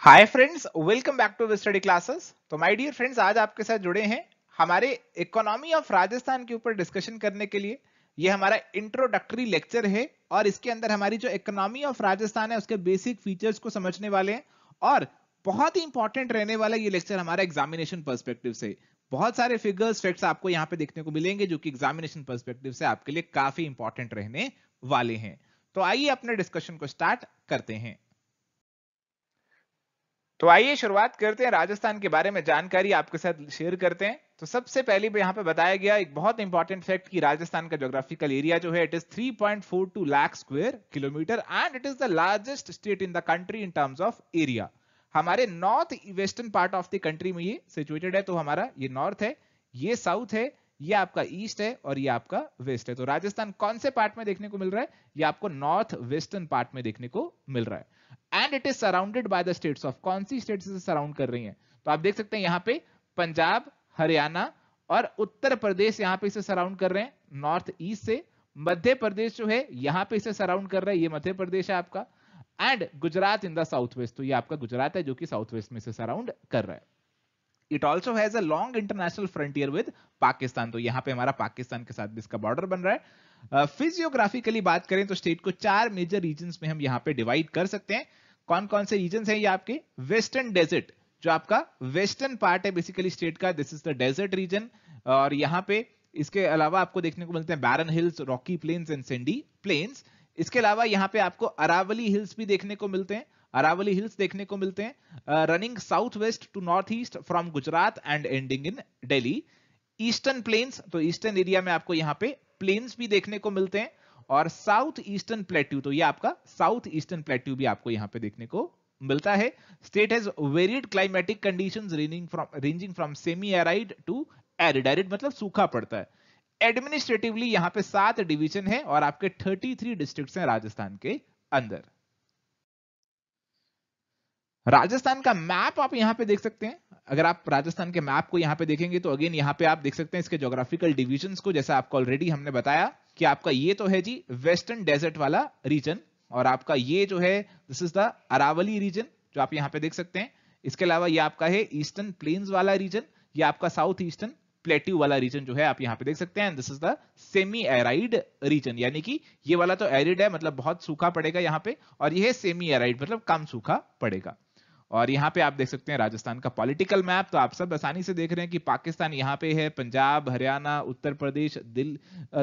Hi friends welcome back to study classes तो my dear friends आज आपके साथ जुड़े हैं हमारे इकोनॉमी ऑफ राजस्थान के ऊपर डिस्कशन करने के लिए ये हमारा इंट्रोडक्टरी लेक्चर है और इसके अंदर हमारी जो इकोनॉमी ऑफ राजस्थान है उसके बेसिक फीचर्स को समझने वाले हैं और बहुत ही इंपॉर्टेंट रहने वाला ये लेक्चर हमारा एग्जामिनेशन परस्पेक्टिव से बहुत सारे फिगर्स फैक्ट्स आपको यहाँ पे देखने को मिलेंगे जो कि एग्जामिनेशन परस्पेक्टिव से आपके लिए काफी इंपॉर्टेंट रहने वाले हैं तो आइए अपने डिस्कशन को स्टार्ट करते हैं तो आइए शुरुआत करते हैं राजस्थान के बारे में जानकारी आपके साथ शेयर करते हैं तो सबसे पहले भी यहाँ पे बताया गया एक बहुत इंपॉर्टेंट फैक्ट कि राजस्थान का ज्योग्राफिकल एरिया जो है it is 3.42 lakh square kilometre and it is the largest state in the country in terms of area हमारे north western part of the country में ये सिचुएटेड है तो हमारा ये नॉर्थ है ये साउथ है ये आपका ईस्ट है और ये आपका वेस्ट है तो राजस्थान कौन से पार्ट में देखने को मिल रहा है ये आपको नॉर्थ वेस्टर्न पार्ट में देखने को मिल रहा है and it is surrounded by the states of कौन सी स्टेट से सराउंड कर रही है तो आप देख सकते हैं यहाँ पे पंजाब हरियाणा और उत्तर प्रदेश यहाँ पे इसे सराउंड कर रहे हैं नॉर्थ ईस्ट से मध्य प्रदेश जो है यहाँ पे इसे सराउंड कर रहा है ये मध्य प्रदेश है आपका and Gujarat in the south west तो ये आपका गुजरात है जो कि साउथ वेस्ट में से सराउंड कर रहा है it also has a long international frontier with Pakistan तो यहाँ पे हमारा पाकिस्तान के साथ भी इसका बॉर्डर बन रहा है फिजियोग्राफिकली uh, बात करें तो स्टेट को चार मेजर रीजन में हम यहाँ पे डिवाइड कर सकते हैं कौन कौन से रीजन है ये आपके वेस्टर्न डेजर्ट जो आपका वेस्टर्न पार्ट है बेसिकली स्टेट का this is the desert region और यहाँ पे इसके अलावा आपको देखने को मिलते हैं barren hills rocky plains and sandy plains इसके अलावा यहाँ पे आपको अरावली हिल्स भी देखने को मिलते हैं अरावली हिल्स देखने को मिलते हैं running south west to north east from Gujarat and ending in Delhi eastern plains तो ईस्टर्न एरिया में आपको यहाँ पे प्लेन्स भी देखने को मिलते हैं और साउथ ईस्टर्न प्लेट्यू तो ये आपका साउथ ईस्टर्न प्लेट्यू भी आपको यहाँ पे देखने को मिलता है state has varied climatic condition ranging from ranging from semi arid to arid arid मतलब सूखा पड़ता है एडमिनिस्ट्रेटिवली यहाँ पे सात डिवीजन है और आपके 33 डिस्ट्रिक्ट्स हैं राजस्थान के अंदर राजस्थान का मैप आप यहाँ पे देख सकते हैं अगर आप राजस्थान के मैप को यहाँ पे देखेंगे तो अगेन यहाँ पे आप देख सकते हैं इसके जोग्राफिकल डिविजन को जैसा आपको ऑलरेडी हमने बताया कि आपका ये तो है जी वेस्टर्न डेजर्ट वाला रीजन और आपका ये जो है this is the Aravalli region जो आप यहाँ पे देख सकते हैं इसके अलावा ये आपका है ईस्टर्न प्लेन्स वाला रीजन ये आपका साउथ ईस्टर्न प्लेट्यू वाला रीजन जो है आप यहाँ पे देख सकते हैं this is the semi arid region यानी कि ये वाला तो एरिड है मतलब बहुत सूखा पड़ेगा यहाँ पे और ये है सेमी एराइड मतलब कम सूखा पड़ेगा और यहाँ पे आप देख सकते हैं राजस्थान का पॉलिटिकल मैप तो आप सब आसानी से देख रहे हैं कि पाकिस्तान यहाँ पे है पंजाब हरियाणा उत्तर प्रदेश दिल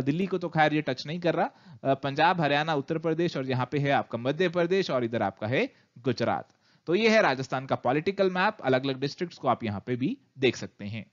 दिल्ली को तो खैर ये टच नहीं कर रहा पंजाब हरियाणा उत्तर प्रदेश और यहाँ पे है आपका मध्य प्रदेश और इधर आपका है गुजरात तो ये है राजस्थान का पॉलिटिकल मैप अलग अलग डिस्ट्रिक्ट को आप यहाँ पे भी देख सकते हैं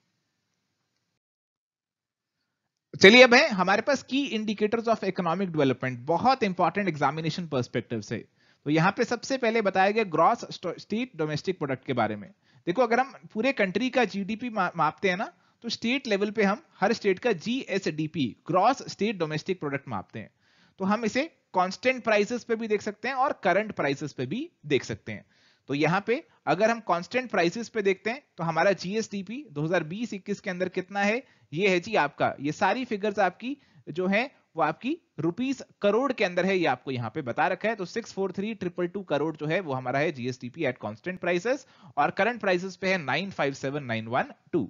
चलिए अब है हमारे पास की इंडिकेटर्स ऑफ इकोनॉमिक डेवलपमेंट बहुत इंपॉर्टेंट एग्जामिनेशन पर्सपेक्टिव से तो यहाँ पे सबसे पहले बताया गया ग्रॉस स्टेट डोमेस्टिक प्रोडक्ट के बारे में देखो अगर हम पूरे कंट्री का जीडीपी मापते हैं ना तो स्टेट लेवल पे हम हर स्टेट का GSDP gross state domestic product मापते हैं तो हम इसे कांस्टेंट प्राइसेस पे भी देख सकते हैं और करंट प्राइसेस पे भी देख सकते हैं तो यहाँ पे अगर हम कांस्टेंट प्राइसेस पे देखते हैं तो हमारा जीएसडीपी 2020-21 के अंदर कितना है ये है जी आपका ये सारी फिगर्स आपकी जो है वो आपकी रुपीस करोड़ के अंदर है ये आपको यहाँ पे बता रखा है तो six four three triple two crore जो है वो हमारा है जीएसटीपी एट कॉन्स्टेंट प्राइसेस और करंट प्राइसेस पे है nine five seven nine one two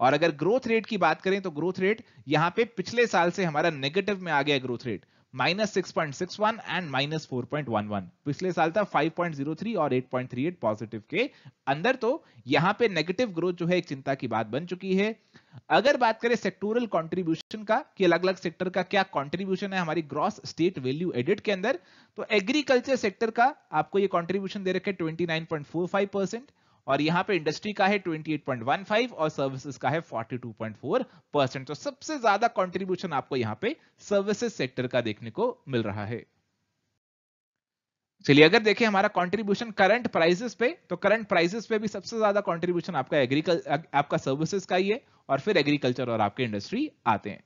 और अगर ग्रोथ रेट की बात करें तो ग्रोथ रेट यहाँ पे पिछले साल से हमारा नेगेटिव में आ गया growth rate minus six point six one and minus four point one one पिछले तो साल था फाइव पॉइंट जीरो थ्री और eight point three eight positive के अंदर तो यहां पे नेगेटिव ग्रोथ जो है एक चिंता की बात बन चुकी है अगर बात करें सेक्टोरल कंट्रीब्यूशन का कि अलग अलग सेक्टर का क्या कंट्रीब्यूशन है हमारी ग्रॉस स्टेट वैल्यू एडिट के अंदर तो एग्रीकल्चर सेक्टर का आपको ये कंट्रीब्यूशन दे रखे twenty nine point four five percent और यहाँ पे इंडस्ट्री का है 28.15 और सर्विसेज का है 42.4 परसेंट तो सबसे ज्यादा कंट्रीब्यूशन आपको यहाँ पे सर्विसेज सेक्टर का देखने को मिल रहा है चलिए अगर देखें हमारा कंट्रीब्यूशन करंट प्राइसेस पे तो करंट प्राइसेस पे भी सबसे ज्यादा कंट्रीब्यूशन आपका एग्रीकल आपका सर्विसेज का ही है और फिर एग्रीकल्चर और आपके इंडस्ट्री आते हैं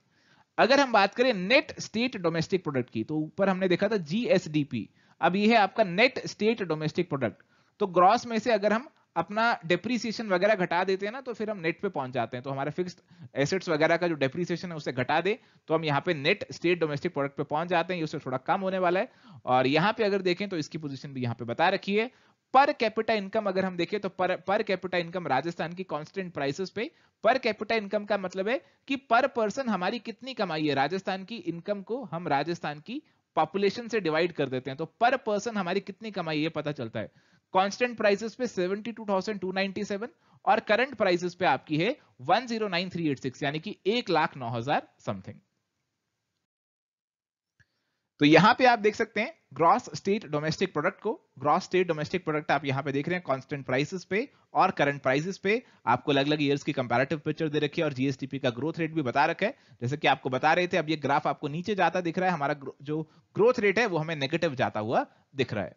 अगर हम बात करें नेट स्टेट डोमेस्टिक प्रोडक्ट की तो ऊपर हमने देखा था जीएसडीपी अब ये है आपका नेट स्टेट डोमेस्टिक प्रोडक्ट तो ग्रॉस में से अगर हम अपना डेप्रीसिएशन वगैरह घटा देते हैं ना तो फिर हम नेट पे पहुंच जाते हैं तो हमारे फिक्स एसेट्स वगैरह का जो डेप्रीसिएशन है उसे घटा दे तो हम यहाँ पे नेट स्टेट डोमेस्टिक प्रोडक्ट पे पहुंच जाते हैं उससे थोड़ा कम होने वाला है और यहाँ पे अगर देखें तो इसकी पोजिशन भी यहाँ पे बता रखी है पर कैपिटा इनकम अगर हम देखें तो पर पर कैपिटा इनकम राजस्थान की कांस्टेंट प्राइसेस पे पर कैपिटा इनकम का मतलब है कि पर पर्सन हमारी कितनी कमाई है राजस्थान की इनकम को हम राजस्थान की पॉपुलेशन से डिवाइड कर देते हैं तो पर पर्सन हमारी कितनी कमाई है पता चलता है कांस्टेंट प्राइसेस पे 72,297 और करंट प्राइसेस पे आपकी है 109386 यानी कि एक लाख नौ हजार समथिंग तो यहां पे आप देख सकते हैं ग्रॉस स्टेट डोमेस्टिक प्रोडक्ट को ग्रॉस स्टेट डोमेस्टिक प्रोडक्ट आप यहां पे देख रहे हैं कांस्टेंट प्राइसेस पे और करंट प्राइसेस पे आपको अलग अलग ईयर्स की कंपैरेटिव पिक्चर दे रखी है और जीएसटीपी का ग्रोथ रेट भी बता रखा है जैसे कि आपको बता रहे थे अब ये ग्राफ आपको नीचे जाता दिख रहा है हमारा जो ग्रोथ रेट है वो हमें नेगेटिव जाता हुआ दिख रहा है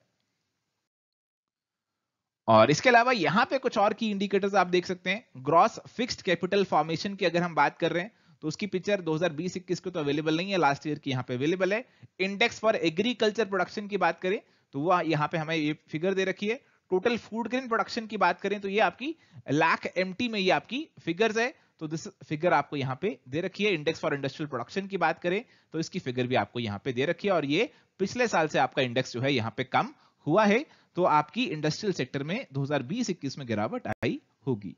और इसके अलावा यहां पे कुछ और की इंडिकेटर्स आप देख सकते हैं ग्रॉस फिक्स्ड कैपिटल फॉर्मेशन की अगर हम बात कर रहे हैं तो उसकी पिक्चर 2020-21 को तो अवेलेबल नहीं है लास्ट ईयर की यहाँ पे अवेलेबल है इंडेक्स फॉर एग्रीकल्चर प्रोडक्शन की बात करें तो वह यहाँ पे हमें ये फिगर दे रखी है टोटल फूड ग्रेन प्रोडक्शन की बात करें तो ये आपकी लाख एम में ये आपकी फिगर्स है तो दिस फिगर आपको यहाँ पे दे रखी है इंडेक्स फॉर इंडस्ट्रियल प्रोडक्शन की बात करें तो इसकी फिगर भी आपको यहाँ पे दे रखी है और ये पिछले साल से आपका इंडेक्स जो है यहाँ पे कम हुआ है तो आपकी इंडस्ट्रियल सेक्टर में 2020-21 में गिरावट आई होगी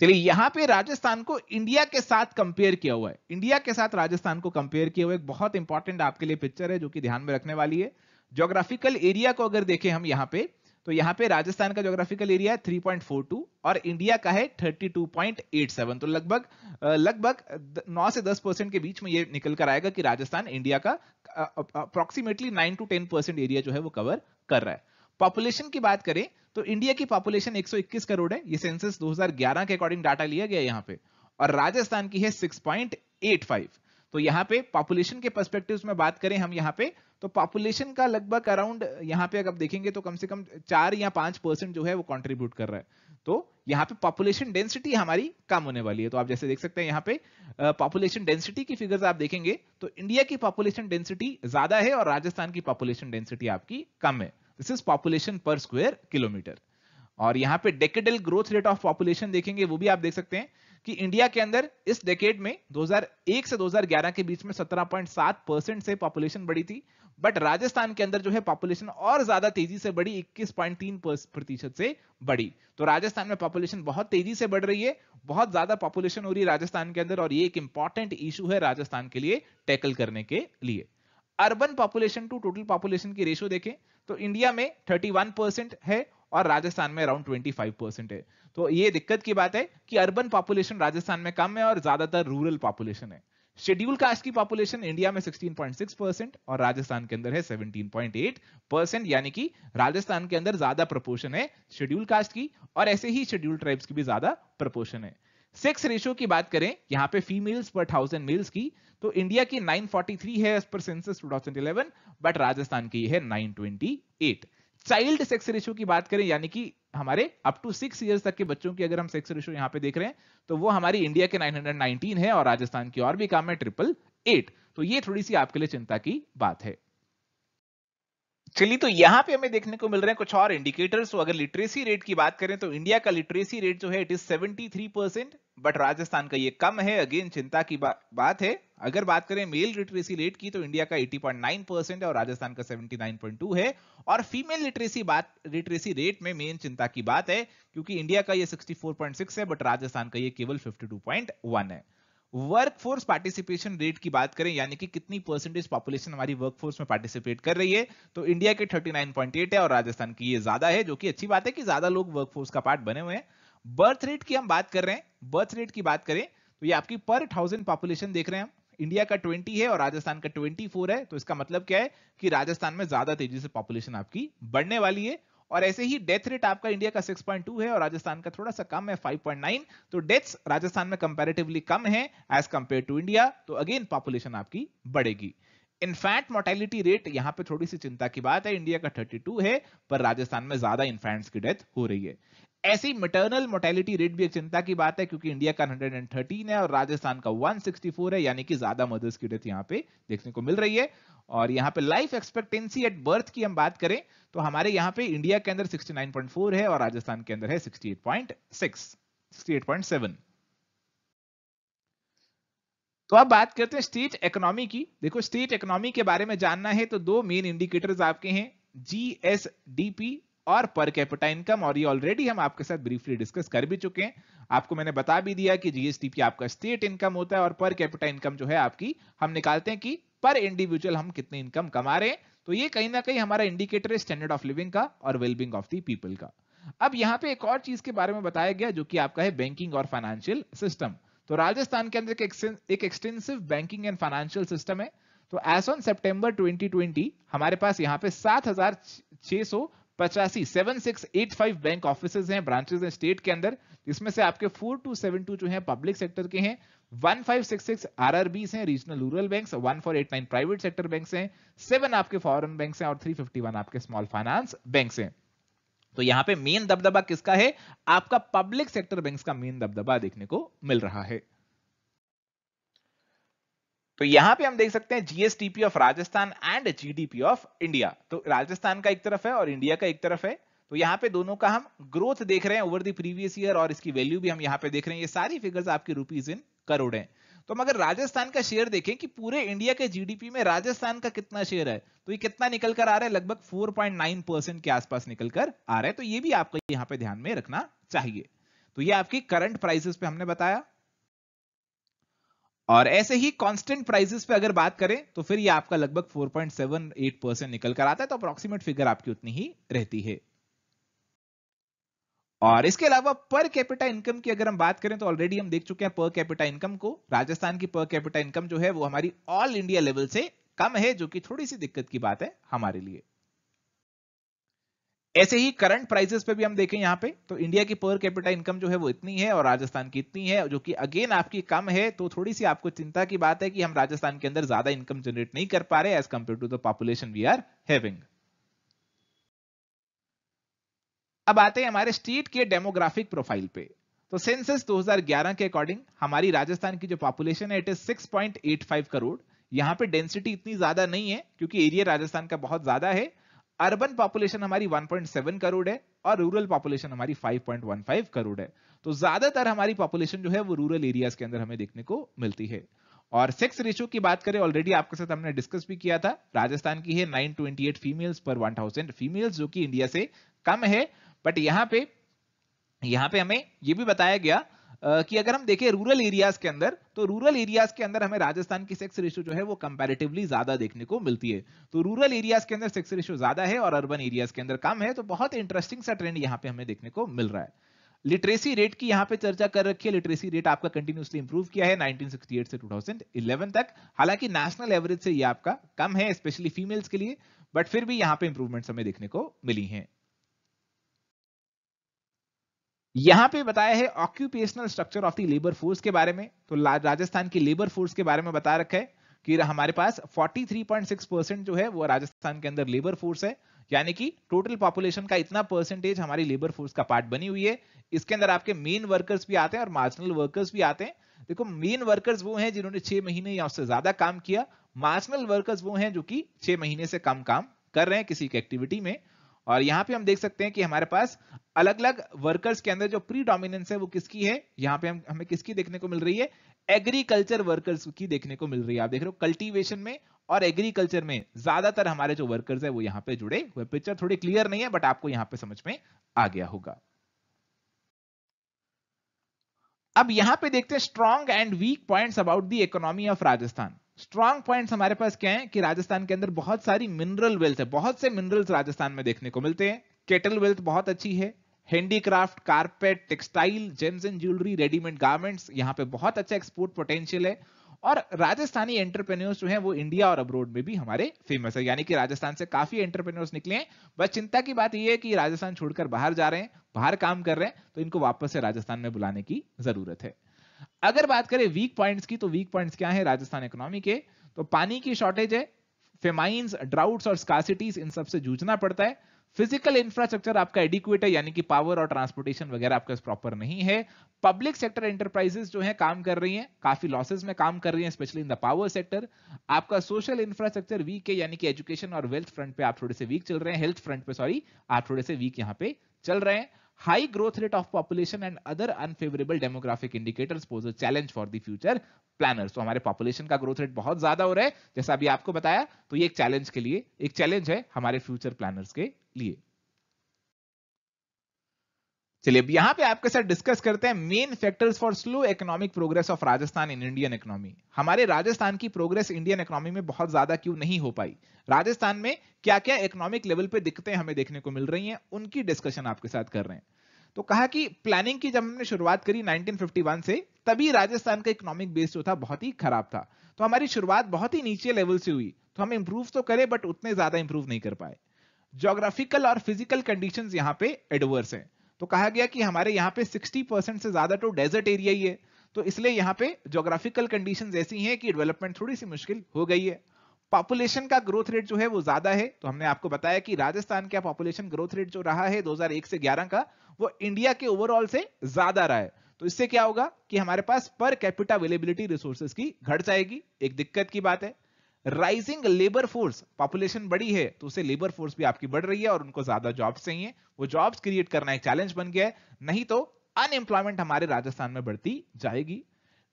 चलिए यहां पे राजस्थान को इंडिया के साथ कंपेयर किया हुआ है इंडिया के साथ राजस्थान को कंपेयर किया हुआ एक बहुत इंपॉर्टेंट आपके लिए पिक्चर है जो कि ध्यान में रखने वाली है ज्योग्राफिकल एरिया को अगर देखें हम यहां पे तो यहां पे राजस्थान का ज्योग्राफिकल एरिया है 3.42 और इंडिया का है 32.87 तो लगभग लगभग 9 से 10 परसेंट के बीच में ये निकल कर आएगा कि राजस्थान इंडिया का approximately nine to ten percent area जो है वो कवर कर रहा है पॉपुलेशन की बात करें तो इंडिया की पॉपुलेशन 121 करोड़ है ये सेंसस 2011 के अकॉर्डिंग डाटा लिया गया यहाँ पे और राजस्थान की है 6.85 तो यहाँ पे पॉपुलेशन के परस्पेक्टिव में बात करें हम यहाँ पे तो पॉपुलेशन का लगभग अराउंड यहाँ पे अगर देखेंगे तो कम से कम चार या पांच परसेंट जो है वो कॉन्ट्रीब्यूट कर रहा है तो यहाँ पे पॉपुलेशन डेंसिटी हमारी कम होने वाली है तो आप जैसे देख सकते हैं यहाँ पे पॉपुलेशन डेंसिटी की फिगर्स आप देखेंगे तो इंडिया की पॉपुलेशन डेंसिटी ज्यादा है और राजस्थान की पॉपुलेशन डेंसिटी आपकी कम है this is population per square kilometre और यहाँ पे decadal growth rate of population देखेंगे वो भी आप देख सकते हैं कि इंडिया के अंदर इस डेकेड में 2001 से 2011 के बीच में 17.7 परसेंट से पॉपुलेशन बढ़ी थी बट राजस्थान के अंदर जो है पॉपुलेशन और ज्यादा तेजी से बढ़ी 21.3 प्रतिशत से बढ़ी तो राजस्थान में पॉपुलेशन बहुत तेजी से बढ़ रही है बहुत ज्यादा पॉपुलेशन हो रही है राजस्थान के अंदर और ये एक इंपॉर्टेंट इशू है राजस्थान के लिए टैकल करने के लिए urban population to total population की रेशियो देखें तो इंडिया में 31 परसेंट है और राजस्थान में अराउंड 25 परसेंट है तो ये दिक्कत की बात है कि अर्बन पॉपुलेशन राजस्थान में कम है और ज्यादातर रूरल पॉपुलेशन है शेड्यूल कास्ट की पॉपुलेशन इंडिया में 16.6 परसेंट और राजस्थान के अंदर है 17.8 परसेंट यानी कि राजस्थान के अंदर ज्यादा प्रपोर्शन है शेड्यूल कास्ट की और ऐसे ही शेड्यूल ट्राइब्स की भी ज्यादा प्रपोर्शन है सेक्स रेशियो की बात करें यहाँ पे फीमेल्स पर थाउजेंड मेल्स की तो इंडिया की 943 है as per census 2011 but Rajasthan की है 928 चाइल्ड सेक्स रेशियो की बात करें यानी कि हमारे अप टू सिक्स ईयर्स तक के बच्चों की अगर हम सेक्स रेशियो यहाँ पे देख रहे हैं तो वो हमारी इंडिया के 919 है और राजस्थान की और भी काम है ट्रिपल एट तो ये थोड़ी सी आपके लिए चिंता की बात है चलिए तो यहाँ पे हमें देखने को मिल रहे हैं कुछ और इंडिकेटर्स तो अगर लिटरेसी रेट की बात करें तो इंडिया का लिटरेसी रेट जो है it is 73 percent but Rajasthan का ये कम है अगेन चिंता की बा, बात है अगर बात करें मेल लिटरेसी रेट की तो इंडिया का 80.9 परसेंट है और राजस्थान का 79.2 है और फीमेल लिटरेसी बात लिटरेसी रेट में मेन चिंता की बात है क्योंकि इंडिया का ये सिक्सटी है बट राजस्थान का ये केवल फिफ्टी है वर्कफोर्स पार्टिसिपेशन रेट की बात करें यानी कि कितनी परसेंटेज पॉपुलेशन हमारी वर्कफोर्स में पार्टिसिपेट कर रही है तो इंडिया के 39.8 है और राजस्थान की ये ज्यादा है जो कि अच्छी बात है कि ज्यादा लोग वर्कफोर्स का पार्ट बने हुए हैं बर्थ रेट की हम बात कर रहे हैं बर्थ रेट की बात करें तो ये आपकी पर थाउजेंड पॉपुलेशन देख रहे हैं हम इंडिया का 20 है और राजस्थान का 24 है तो इसका मतलब क्या है कि राजस्थान में ज्यादा तेजी से पॉपुलेशन आपकी बढ़ने वाली है और ऐसे ही डेथ रेट आपका इंडिया का 6.2 है और राजस्थान का थोड़ा सा कम है 5.9 तो डेथ्स राजस्थान में कंपेरेटिवली कम है एज कंपेयर टू इंडिया तो अगेन पॉपुलेशन आपकी बढ़ेगी इन्फैंट मोर्टेलिटी रेट यहाँ पे थोड़ी सी चिंता की बात है इंडिया का 32 है पर राजस्थान में ज्यादा इन्फैंट्स की डेथ हो रही है ऐसी मटर्नल मोटेलिटी रेट भी एक चिंता की बात है क्योंकि इंडिया का 113 है और राजस्थान का 164 है यानी कि ज्यादा मदर्स की डेथ यहाँ पे देखने को मिल रही है और यहाँ पे लाइफ एक्सपेक्टेंसी एट बर्थ की हम बात करें तो हमारे यहाँ पे इंडिया के अंदर 69.4 है और राजस्थान के अंदर है 68.6 68.7 तो अब बात करते हैं स्टेट इकोनॉमी की देखो स्टेट इकोनॉमी के बारे में जानना है तो दो मेन इंडिकेटर्स आपके हैं जीएसडीपी और पर कैपिटा इनकम और ये ऑलरेडी हम आपके साथ ब्रीफली डिस्कस कर भी चुके हैं आपको मैंने बता भी दिया कि जीएसटीपी आपका स्टेट इनकम होता है और पर कैपिटा इनकम जो है आपकी हम निकालते हैं कि पर इंडिविजुअल हम कितने इनकम कमा रहे हैं तो ये कहीं ना कहीं हमारा इंडिकेटर है स्टैंडर्ड ऑफ लिविंग का और वेलबिंग ऑफ दी पीपल का अब यहाँ पे एक और चीज के बारे में बताया गया जो कि आपका है बैंकिंग और फाइनेंशियल सिस्टम तो राजस्थान के अंदर एक extensive banking and financial system है तो एज ऑन सेप्टेम्बर 2020 हमारे पास यहाँ पे सात हजार छह सौ पचासी seven six eight five bank office हैं ब्रांचेस हैं स्टेट के अंदर इसमें से आपके फोर टू सेवन टू जो है पब्लिक सेक्टर के हैं one five six six R R बीस regional rural bank one four eight nine private sector bank हैं सेवन आपके फॉरन बैंक हैं और थ्री फिफ्टी वन आपके स्मॉल फाइनेंस बैंक हैं तो यहाँ पे मेन दबदबा किसका है आपका पब्लिक सेक्टर बैंक का मेन दबदबा देखने को मिल रहा है तो यहां पे हम देख सकते हैं GSDP of Rajasthan and GDP of India तो राजस्थान का एक तरफ है और इंडिया का एक तरफ है तो यहाँ पे दोनों का हम ग्रोथ देख रहे हैं ओवर दी प्रीवियस ईयर और इसकी वैल्यू भी हम यहाँ पे देख रहे हैं ये सारी फिगर्स आपकी रुपीज इन करोड़ है तो मगर राजस्थान का शेयर देखें कि पूरे इंडिया के जीडीपी में राजस्थान का कितना शेयर है तो ये कितना निकल कर आ रहा है लगभग 4.9 परसेंट के आसपास निकल कर आ रहा है तो ये भी आपको यहाँ पे ध्यान में रखना चाहिए तो ये आपकी करंट प्राइसेस पे हमने बताया और ऐसे ही कांस्टेंट प्राइसेस पे अगर बात करें तो फिर ये आपका लगभग 4.78 परसेंट निकल कर आता है तो अप्रोक्सीमेट फिगर आपकी उतनी ही रहती है और इसके अलावा पर कैपिटा इनकम की अगर हम बात करें तो ऑलरेडी हम देख चुके हैं पर कैपिटा इनकम को राजस्थान की पर कैपिटा इनकम जो है वो हमारी ऑल इंडिया लेवल से कम है जो कि थोड़ी सी दिक्कत की बात है हमारे लिए ऐसे ही करंट प्राइसेस पे भी हम देखें यहाँ पे तो इंडिया की पर कैपिटल इनकम जो है वो इतनी है और राजस्थान की इतनी है जो कि अगेन आपकी कम है तो थोड़ी सी आपको चिंता की बात है कि हम राजस्थान के अंदर ज्यादा इनकम जनरेट नहीं कर पा रहे as compare to the population we are having अब आते हैं हमारे स्टेट के डेमोग्राफिक प्रोफाइल पे तो सेंसस 2011 के अकॉर्डिंग हमारी राजस्थान की जो पॉपुलेशन है इट इज 6.85 करोड़ यहां पे डेंसिटी इतनी ज्यादा नहीं है क्योंकि एरिया राजस्थान का बहुत ज्यादा है अर्बन पॉपुलेशन हमारी 1.7 करोड़ है और रूरल पॉपुलेशन हमारी 5.15 करोड़ है तो ज्यादातर हमारी पॉपुलेशन जो है वो रूरल एरियाज के अंदर हमें देखने को मिलती है और सेक्स रेशियो की बात करें ऑलरेडी आपके साथ हमने डिस्कस भी किया था राजस्थान की है 928 फीमेल्स पर 1000 फीमेल्स जो कि इंडिया से कम है बट यहाँ पे यहाँ पे हमें ये भी बताया गया कि अगर हम देखें रूरल एरियाज के अंदर तो रूरल एरियाज के अंदर हमें राजस्थान की सेक्स रेशियो जो है वो कंपैरेटिवली ज्यादा देखने को मिलती है तो रूरल एरियाज के अंदर सेक्स रेशियो ज्यादा है और अर्बन एरियाज के अंदर कम है तो बहुत इंटरेस्टिंग सा ट्रेंड यहाँ पे हमें देखने को मिल रहा है लिटरेसी रेट की यहाँ पे चर्चा कर रखी है लिटरेसी रेट आपका कंटिन्यूसली इंप्रूव किया है 1968 से 2011 तक हालांकि नेशनल एवरेज से ये आपका कम है स्पेशली फीमेल्स के लिए बट फिर भी यहाँ पे इंप्रूवमेंट्स हमें देखने को मिली हैं यहां पे बताया है occupational structure of the labour force के बारे में तो राजस्थान की लेबर फोर्स के बारे में बता रखा है कि हमारे पास 43.6 परसेंट जो है वो राजस्थान के अंदर लेबर फोर्स है यानी कि टोटल पॉपुलेशन का इतना परसेंटेज हमारी लेबर फोर्स का पार्ट बनी हुई है इसके अंदर आपके मेन वर्कर्स भी आते हैं और मार्जिनल वर्कर्स भी आते हैं देखो मेन वर्कर्स वो हैं जिन्होंने छह महीने या उससे ज्यादा काम किया मार्जिनल वर्कर्स वो हैं जो कि छह महीने से कम काम कर रहे हैं किसी की एक्टिविटी में और यहाँ पे हम देख सकते हैं कि हमारे पास अलग अलग वर्कर्स के अंदर जो प्री डोमिनेंस है वो किसकी है यहाँ पे हम हमें किसकी देखने को मिल रही है एग्रीकल्चर वर्कर्स की देखने को मिल रही है आप देख रहे हो कल्टीवेशन में और एग्रीकल्चर में ज्यादातर हमारे जो वर्कर्स है वो यहाँ पे जुड़े हुए पिक्चर थोड़ी क्लियर नहीं है बट आपको यहाँ पे समझ में आ गया होगा अब यहां पे देखते हैं strong and weak points about the economy of Rajasthan strong point हमारे पास क्या है कि राजस्थान के अंदर बहुत सारी मिनरल वेल्थ है बहुत से मिनरल्स राजस्थान में देखने को मिलते हैं केटल वेल्थ बहुत अच्छी है handicraft carpet textile gems and jewellery readymade garments यहाँ पे बहुत अच्छा एक्सपोर्ट पोटेंशियल है और राजस्थानी एंटरप्रेन्योर्स जो हैं वो इंडिया और अब्रोड में भी हमारे फेमस है यानी कि राजस्थान से काफी एंटरप्रेन्योर्स निकले हैं बस चिंता की बात यह है कि राजस्थान छोड़कर बाहर जा रहे हैं बाहर काम कर रहे हैं तो इनको वापस से राजस्थान में बुलाने की जरूरत है अगर बात करें वीक पॉइंट्स की तो वीक पॉइंट्स क्या है राजस्थान इकोनॉमी के तो पानी की शॉर्टेज है फेमाइंस ड्राउट्स और स्कासिटीज इन सबसे जूझना पड़ता है फिजिकल इंफ्रास्ट्रक्चर आपका एडिक्वेट है यानी कि पावर और ट्रांसपोर्टेशन वगैरह आपका प्रॉपर नहीं है पब्लिक सेक्टर एंटरप्राइजेस जो है काम कर रही हैं काफी लॉसेस में काम कर रही हैं specially in the power sector आपका सोशल इंफ्रास्ट्रक्चर वीक है यानी कि एजुकेशन और वेल्थ फ्रंट पे आप थोड़े से वीक चल रहे हैं हेल्थ फ्रंट पे सॉरी आप थोड़े से वीक यहाँ पे चल रहे हैं high growth rate of population and other unfavorable demographic indicators pose a challenge for the future planners. so hamare population ka growth rate bahut zyada ho raha hai jaisa abhi aapko bataya to ye ek challenge ke liye ek challenge hai hamare future planners ke liye चलिए अब यहां पे आपके साथ discuss करते हैं main factors for slow economic progress of Rajasthan in Indian economy हमारे राजस्थान की प्रोग्रेस इंडियन इकोनॉमी में बहुत ज्यादा क्यों नहीं हो पाई राजस्थान में क्या क्या इकोनॉमिक लेवल पे दिक्कतें हमें देखने को मिल रही हैं उनकी डिस्कशन आपके साथ कर रहे हैं तो कहा कि प्लानिंग की जब हमने शुरुआत करी 1951 से तभी राजस्थान का इकोनॉमिक बेस जो था बहुत ही खराब था तो हमारी शुरुआत बहुत ही नीचे लेवल से हुई तो हम इंप्रूव तो करें बट उतने ज्यादा इंप्रूव नहीं कर पाए जोग्राफिकल और फिजिकल कंडीशंस यहाँ पे एडवर्स हैं तो कहा गया कि हमारे यहाँ पे 60 परसेंट से ज्यादा तो डेजर्ट एरिया ही है तो इसलिए यहाँ पे जोग्राफिकल कंडीशन ऐसी हैं कि डेवलपमेंट थोड़ी सी मुश्किल हो गई है पॉपुलेशन का ग्रोथ रेट जो है वो ज्यादा है तो हमने आपको बताया कि राजस्थान का पॉपुलेशन ग्रोथ रेट जो रहा है 2001 से 11 का वो इंडिया के ओवरऑल से ज्यादा रहा है तो इससे क्या होगा कि हमारे पास पर कैपिटा अवेलेबिलिटी रिसोर्सेज की घट जाएगी एक दिक्कत की बात है राइजिंग लेबर फोर्स पॉपुलेशन बड़ी है तो उसे लेबर फोर्स भी आपकी बढ़ रही है और उनको ज्यादा जॉब्स चाहिए वो जॉब्स क्रिएट करना एक चैलेंज बन गया है नहीं तो अनएम्प्लॉयमेंट हमारे राजस्थान में बढ़ती जाएगी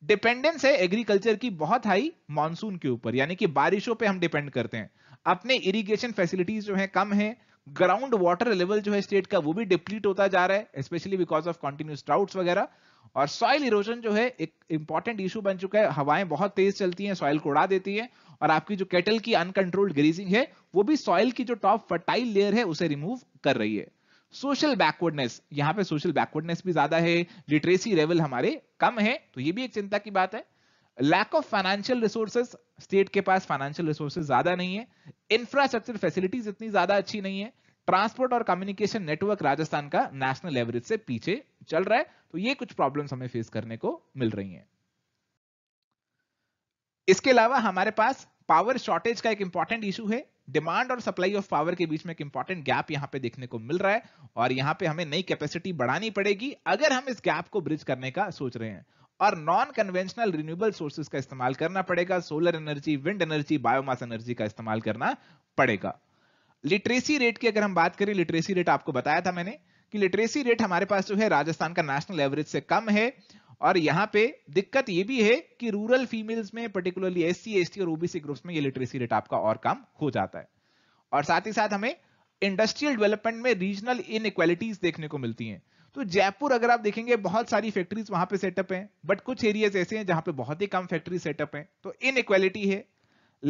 डिपेंडेंस है एग्रीकल्चर की बहुत हाई मानसून के ऊपर यानी कि बारिशों पे हम डिपेंड करते हैं अपने इरिगेशन फैसिलिटीज जो है कम है ग्राउंड वाटर लेवल जो है स्टेट का वो भी डिप्लीट होता जा रहा है specially because of continuous drought वगैरह और सॉइल इरोजन जो है एक इंपॉर्टेंट इशू बन चुका है हवाएं बहुत तेज चलती हैं सॉइल को उड़ा देती है और आपकी जो केटल की अनकंट्रोल्ड ग्रीजिंग है वो भी सॉइल की जो टॉप फर्टाइल लेयर है उसे रिमूव कर रही है सोशल बैकवर्डनेस यहाँ पे सोशल बैकवर्डनेस भी ज्यादा है लिटरेसी लेवल हमारे कम है तो ये भी एक चिंता की बात है lack of financial resources state के पास फाइनेंशियल रिसोर्सेज ज्यादा नहीं है इंफ्रास्ट्रक्चर फैसिलिटीज इतनी ज्यादा अच्छी नहीं है ट्रांसपोर्ट और कम्युनिकेशन नेटवर्क राजस्थान का नेशनल एवरेज से पीछे चल रहा है तो ये कुछ प्रॉब्लम्स हमें फेस करने को मिल रही हैं इसके अलावा हमारे पास पावर शॉर्टेज का एक इंपॉर्टेंट इशू है डिमांड और सप्लाई ऑफ पावर के बीच में एक इंपॉर्टेंट गैप यहां पे देखने को मिल रहा है और यहाँ पे हमें नई कैपेसिटी बढ़ानी पड़ेगी अगर हम इस गैप को ब्रिज करने का सोच रहे हैं और नॉन कन्वेंशनल रिन्यूएबल सोर्सेज का इस्तेमाल करना पड़ेगा solar energy wind energy biomass energy का इस्तेमाल करना पड़ेगा लिटरेसी रेट की अगर हम बात करें लिटरेसी रेट आपको बताया था मैंने कि लिटरेसी रेट हमारे पास जो है राजस्थान का नेशनल एवरेज से कम है और यहाँ पे दिक्कत ये भी है कि रूरल फीमेल्स में पर्टिकुलरली एस सी और ओबीसी ग्रुप्स में ये लिटरेसी रेट आपका और कम हो जाता है और साथ ही साथ हमें इंडस्ट्रियल डेवलपमेंट में रीजनल इनक्वालिटीज देखने को मिलती हैं तो जयपुर अगर आप देखेंगे बहुत सारी फैक्ट्रीज वहां पे सेटअप हैं बट कुछ एरियाज ऐसे हैं जहां पे बहुत ही कम फैक्ट्री सेटअप हैं तो इनक्वालिटी है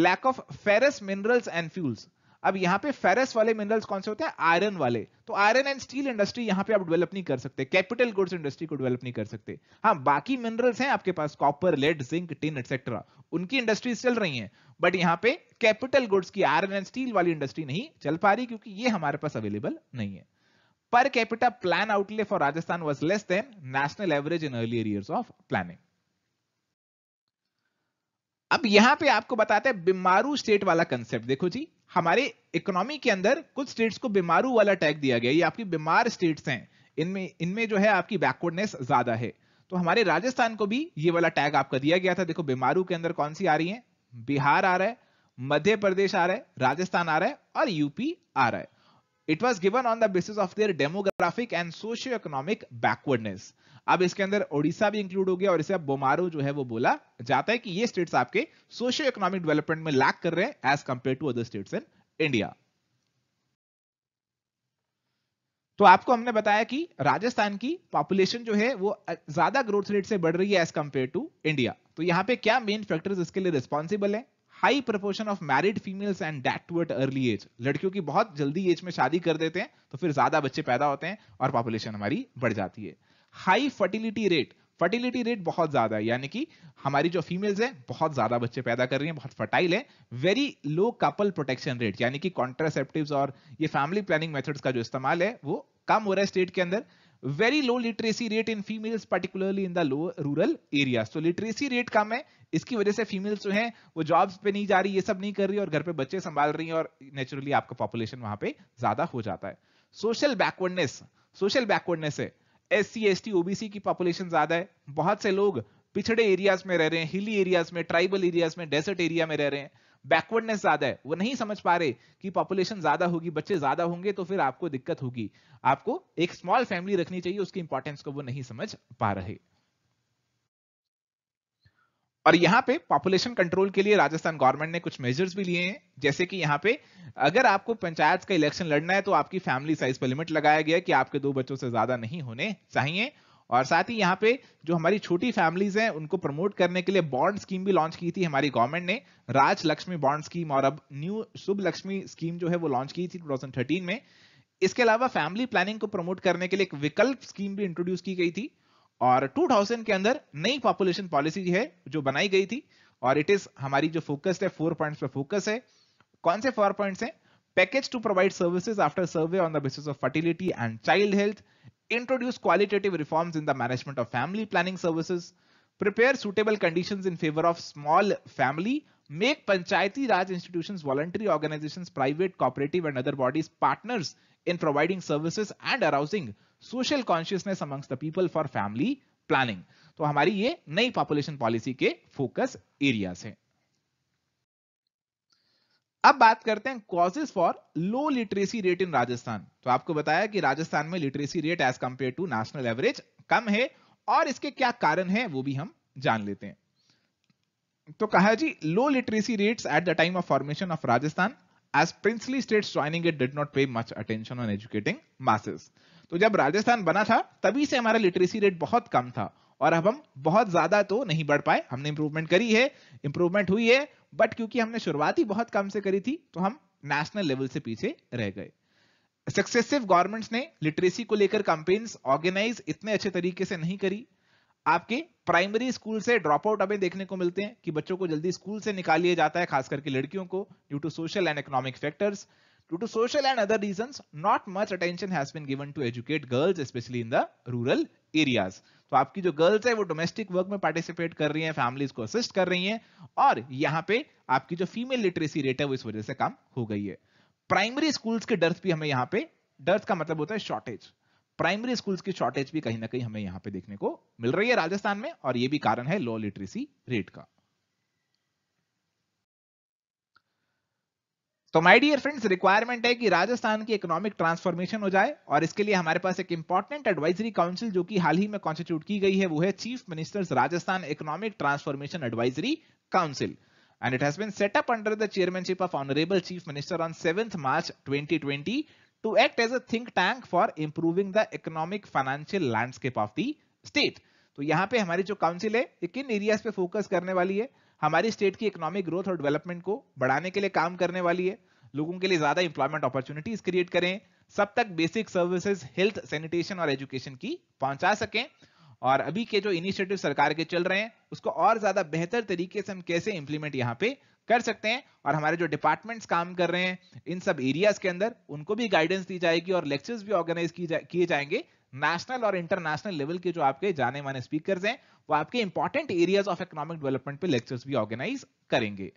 lack of ferrous minerals and fuels अब यहाँ पे फेरस वाले मिनरल्स कौन से होते हैं आयरन वाले तो आयरन एंड स्टील इंडस्ट्री यहाँ पे आप डेवलप नहीं कर सकते कैपिटल गुड्स इंडस्ट्री को डेवलप नहीं कर सकते हाँ बाकी मिनरल्स हैं आपके पास copper lead zinc tin etcetera उनकी इंडस्ट्रीज चल रही है बट यहाँ पे कैपिटल गुड्स की आयरन एंड स्टील वाली इंडस्ट्री नहीं चल पा रही क्योंकि ये हमारे पास अवेलेबल नहीं है per capita plan outlay for Rajasthan was less than national average in earlier years of planning अब यहां पे आपको बताते हैं बीमारू स्टेट वाला कंसेप्ट देखो जी हमारे इकोनॉमी के अंदर कुछ स्टेट्स को बीमारू वाला टैग दिया गया ये आपकी बीमार स्टेट्स हैं इनमें इनमें जो है आपकी बैकवर्डनेस ज्यादा है तो हमारे राजस्थान को भी ये वाला टैग आपका दिया गया था देखो बीमारू के अंदर कौन सी आ रही है बिहार आ रहा है मध्य प्रदेश आ रहा है राजस्थान आ रहा है और यूपी आ रहा है it was given on the basis of their demographic and socio economic backwardness अब इसके अंदर ओडिशा भी इंक्लूड हो गया और इसे अब बोमारो जो है वो बोला जाता है कि ये स्टेट्स आपके सोशियो इकोनॉमिक डेवलपमेंट में लैक कर रहे हैं as compare to other states in India तो आपको हमने बताया कि राजस्थान की पॉपुलेशन जो है वो ज्यादा ग्रोथ रेट से बढ़ रही है एज कंपेयर टू इंडिया तो यहाँ पे क्या मेन फैक्टर्स इसके लिए रिस्पॉन्सिबल है high proportion of married females and that too at early age लड़कियों की बहुत जल्दी एज में शादी कर देते हैं तो फिर ज्यादा बच्चे पैदा होते हैं और पॉपुलेशन हमारी बढ़ जाती है high fertility rate fertility rate बहुत ज्यादा है यानी कि हमारी जो फीमेल्स हैं बहुत ज्यादा बच्चे पैदा कर रही हैं बहुत फर्टाइल है very low couple protection rate यानी कि कॉन्ट्रासेप्टिव और ये फैमिली प्लानिंग मेथड्स का जो इस्तेमाल है वो कम हो रहा है स्टेट के अंदर very low literacy rate in females particularly in the lower rural area तो लिटरेसी रेट कम है इसकी वजह से फीमेल्स जो हैं वो जॉब्स पे नहीं जा रही ये सब नहीं कर रही और घर पे बच्चे संभाल रही हैं और नेचुरली आपका पॉपुलेशन वहां पे ज्यादा हो जाता है सोशल बैकवर्डनेस सोशल बैकवर्डनेस है S C S T OBC की पॉपुलेशन ज्यादा है बहुत से लोग पिछड़े एरियाज में रह रहे हैं हिली एरियाज में ट्राइबल एरियाज में डेजर्ट एरिया में रह रहे हैं बैकवर्डनेस ज्यादा है वो नहीं समझ पा रहे कि पॉपुलेशन ज्यादा होगी बच्चे ज्यादा होंगे तो फिर आपको दिक्कत होगी आपको एक स्मॉल फैमिली रखनी चाहिए उसकी इंपॉर्टेंस को वो नहीं समझ पा रहे और यहाँ पे पॉपुलेशन कंट्रोल के लिए राजस्थान गवर्नमेंट ने कुछ मेजर्स भी लिए हैं जैसे कि यहाँ पे अगर आपको पंचायत का इलेक्शन लड़ना है तो आपकी फैमिली साइज पर लिमिट लगाया गया कि आपके दो बच्चों से ज्यादा नहीं होने चाहिए और साथ ही यहाँ पे जो हमारी छोटी फैमिलीज हैं उनको प्रमोट करने के लिए बॉन्ड स्कीम भी लॉन्च की थी हमारी गवर्नमेंट ने राज लक्ष्मी बॉन्ड स्कीम और अब न्यू शुभ लक्ष्मी स्कीम जो है वो लॉन्च की थी 2013 में इसके अलावा फैमिली प्लानिंग को प्रमोट करने के लिए एक विकल्प स्कीम भी इंट्रोड्यूस की गई थी और 2000 के अंदर नई पॉपुलेशन पॉलिसी है जो बनाई गई थी और इट इज हमारी जो फोकस है फोर पॉइंट्स पे फोकस है कौन से फोर पॉइंट्स हैं package to provide services after survey on the basis of fertility and child health introduce qualitative reforms in the management of family planning services, prepare suitable conditions in favor of small family, make Panchayati Raj institutions, voluntary organizations, private, cooperative and other bodies partners in providing services and arousing social consciousness amongst the people for family planning. तो हमारी ये नई population policy के focus areas हैं अब बात करते हैं causes for low literacy rate in Rajasthan तो आपको बताया कि राजस्थान में literacy rate as compare to national average कम है और इसके क्या कारण है वो भी हम जान लेते हैं तो कहा जी low literacy rates at the time of formation of Rajasthan as princely states joining it did not pay much attention on educating masses तो जब राजस्थान बना था तभी से हमारा लिटरेसी रेट बहुत कम था और अब हम बहुत ज्यादा तो नहीं बढ़ पाए हमने इंप्रूवमेंट करी है इंप्रूवमेंट हुई है बट क्योंकि हमने शुरुआत ही बहुत कम से करी थी तो हम नेशनल लेवल से पीछे रह गए सक्सेसिव गवर्नमेंट्स ने लिटरेसी को लेकर कंपेन्स ऑर्गेनाइज इतने अच्छे तरीके से नहीं करी आपके प्राइमरी स्कूल से ड्रॉप आउट अभी देखने को मिलते हैं कि बच्चों को जल्दी स्कूल से निकाल लिया जाता है खास करके लड़कियों को due to social and economic factors due to social and other reason not much attention has been given to educate girls especially in the rural areas तो आपकी जो गर्ल्स है वो डोमेस्टिक वर्क में पार्टिसिपेट कर रही हैं फैमिलीज को असिस्ट कर रही हैं और यहाँ पे आपकी जो फीमेल लिटरेसी रेट है वो इस वजह से कम हो गई है प्राइमरी स्कूल्स के डर्थ भी हमें यहाँ पे डर्थ का मतलब होता है शॉर्टेज प्राइमरी स्कूल्स की शॉर्टेज भी कहीं ना कहीं हमें यहाँ पे देखने को मिल रही है राजस्थान में और ये भी कारण है लो लिटरेसी रेट का तो माय डियर फ्रेंड्स रिक्वायरमेंट है कि राजस्थान की इकोनॉमिक ट्रांसफॉर्मेशन हो जाए और इसके लिए हमारे पास एक इंपॉर्टेंट एडवाइजरी काउंसिल जो कि हाल ही में कॉन्स्टिट्यूट की गई है वो है chief minister's Rajasthan economic transformation advisory council and it has been set up under the chairmanship of honourable chief minister on seventh March twenty two act as a think tank for improving the economic financial landscape of the state तो यहाँ पे हमारी जो council है ये किन areas पे focus करने वाली है हमारी स्टेट की इकोनॉमिक ग्रोथ और डेवलपमेंट को बढ़ाने के लिए काम करने वाली है लोगों के लिए ज्यादा इंप्लॉयमेंट अपॉर्चुनिटीज क्रिएट करें सब तक बेसिक सर्विसेज हेल्थ सैनिटेशन और एजुकेशन की पहुंचा सकें और अभी के जो इनिशिएटिव सरकार के चल रहे हैं उसको और ज्यादा बेहतर तरीके से हम कैसे इंप्लीमेंट यहाँ पे कर सकते हैं और हमारे जो डिपार्टमेंट्स काम कर रहे हैं इन सब एरियाज के अंदर उनको भी गाइडेंस दी जाएगी और लेक्चर्स भी ऑर्गेनाइज किए जा, किए जाएंगे नेशनल और इंटरनेशनल लेवल के जो आपके जाने माने स्पीकर हैं वो आपके important areas of economic development पे लेक्चर्स भी ऑर्गेनाइज करेंगे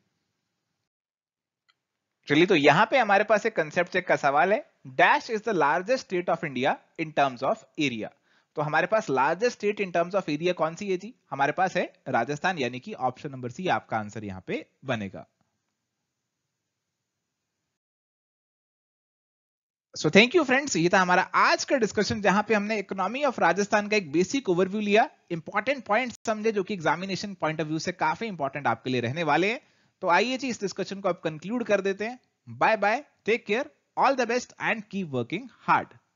चलिए तो यहां पे हमारे पास एक कंसेप्ट चेक का सवाल है dash is the largest state of India in terms of area तो हमारे पास largest state in terms of area कौन सी है जी हमारे पास है राजस्थान यानी कि ऑप्शन नंबर सी आपका आंसर यहाँ पे बनेगा सो थैंक यू फ्रेंड्स ये था हमारा आज का डिस्कशन जहां पे हमने इकोनॉमी ऑफ राजस्थान का एक बेसिक ओवरव्यू लिया इंपॉर्टेंट पॉइंट समझे जो कि एग्जामिनेशन पॉइंट ऑफ व्यू से काफी इंपॉर्टेंट आपके लिए रहने वाले हैं तो आइए जी इस डिस्कशन को आप कंक्लूड कर देते हैं bye bye take care all the best and keep working hard